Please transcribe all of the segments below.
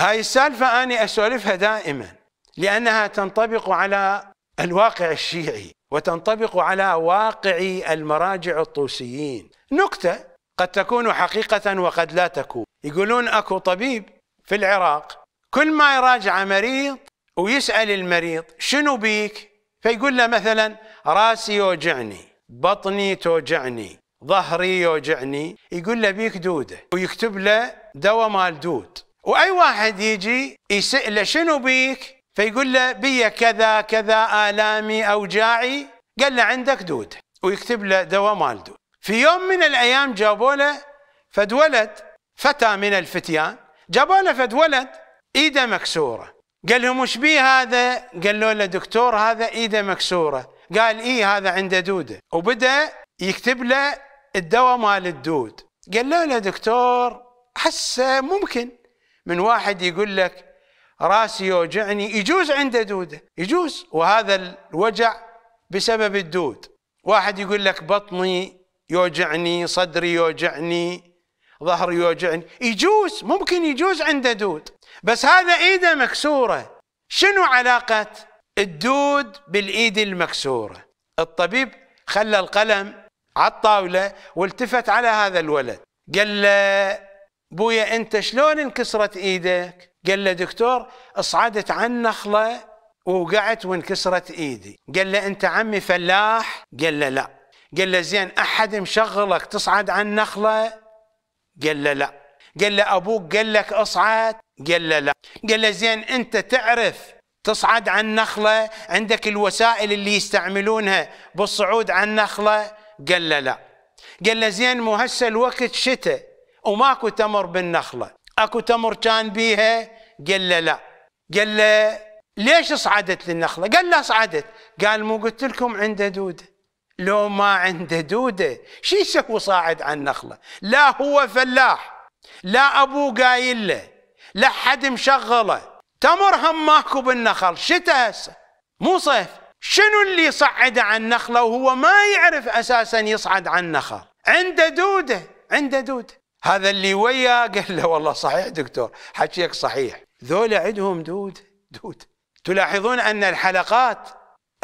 هاي السالفة أنا أسولفها دائما لأنها تنطبق على الواقع الشيعي وتنطبق على واقع المراجع الطوسيين نكتة قد تكون حقيقة وقد لا تكون يقولون أكو طبيب في العراق كل ما يراجع مريض ويسأل المريض شنو بيك فيقول له مثلا راسي يوجعني بطني توجعني ظهري يوجعني يقول له بيك دوده ويكتب له دواء مال دود واي واحد يجي يساله شنو بيك فيقول له بي كذا كذا الامي اوجاعي قال له عندك دود ويكتب له دواء مال دود في يوم من الايام جابوا له فد ولد فتى من الفتيان جابوا له فد ولد ايده مكسوره قال لهم وش بيه هذا؟ قالوا له دكتور هذا ايده مكسوره قال ايه هذا عنده دوده وبدا يكتب له الدواء مال الدود قالوا له دكتور حسه ممكن من واحد يقول لك راسي يوجعني يجوز عنده دوده يجوز وهذا الوجع بسبب الدود واحد يقول لك بطني يوجعني صدري يوجعني ظهري يوجعني يجوز ممكن يجوز عنده دود بس هذا ايده مكسوره شنو علاقه الدود بالايد المكسوره الطبيب خلى القلم على الطاوله والتفت على هذا الولد قال له بويا انت شلون انكسرت ايدك قال له دكتور اصعدت عن نخله ووقعت وانكسرت ايدي قال له انت عمي فلاح قال له لا قال له زين احد مشغلك تصعد عن نخله؟ قال له لا قال له ابوك قال لك اصعد قال له لا قال له زين انت تعرف تصعد عن نخله؟ عندك الوسائل اللي يستعملونها بالصعود عن نخله؟ قال له لا قال له زين مو هسه الوقت شتاء وماكو تمر بالنخله اكو تمر كان بيها قال له لا قال له ليش صعدت للنخله قال له صعدت قال مو قلت لكم عنده دوده لو ما عنده دوده شو يسوي صاعد على النخله لا هو فلاح لا ابوه قايل له لا حد مشغله تمر هم ماكو بالنخل شتاء هسه مو صيف شنو اللي صعده على النخله وهو ما يعرف اساسا يصعد على النخل عنده دوده عنده دوده هذا اللي وياه قال له والله صحيح دكتور حكيك صحيح ذولا عندهم دود دود تلاحظون أن الحلقات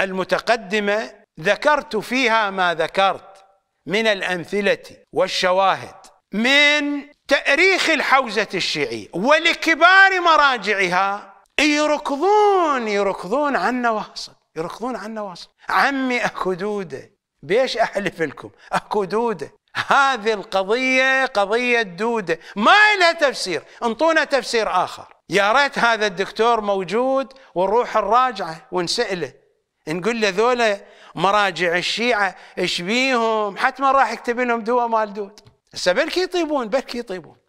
المتقدمة ذكرت فيها ما ذكرت من الأمثلة والشواهد من تأريخ الحوزة الشيعية ولكبار مراجعها يركضون يركضون عن نواصل يركضون عن نواصل عمي أكو دودة بيش أحلف لكم أكو دودة هذه القضية قضية دودة ما لها تفسير انطونا تفسير آخر يا ريت هذا الدكتور موجود ونروح الراجعة ونسأله نقول له ذولا مراجع الشيعة ايش بيهم حتما راح يكتب لهم دواء مال دود هسه بلكي يطيبون بلكي يطيبون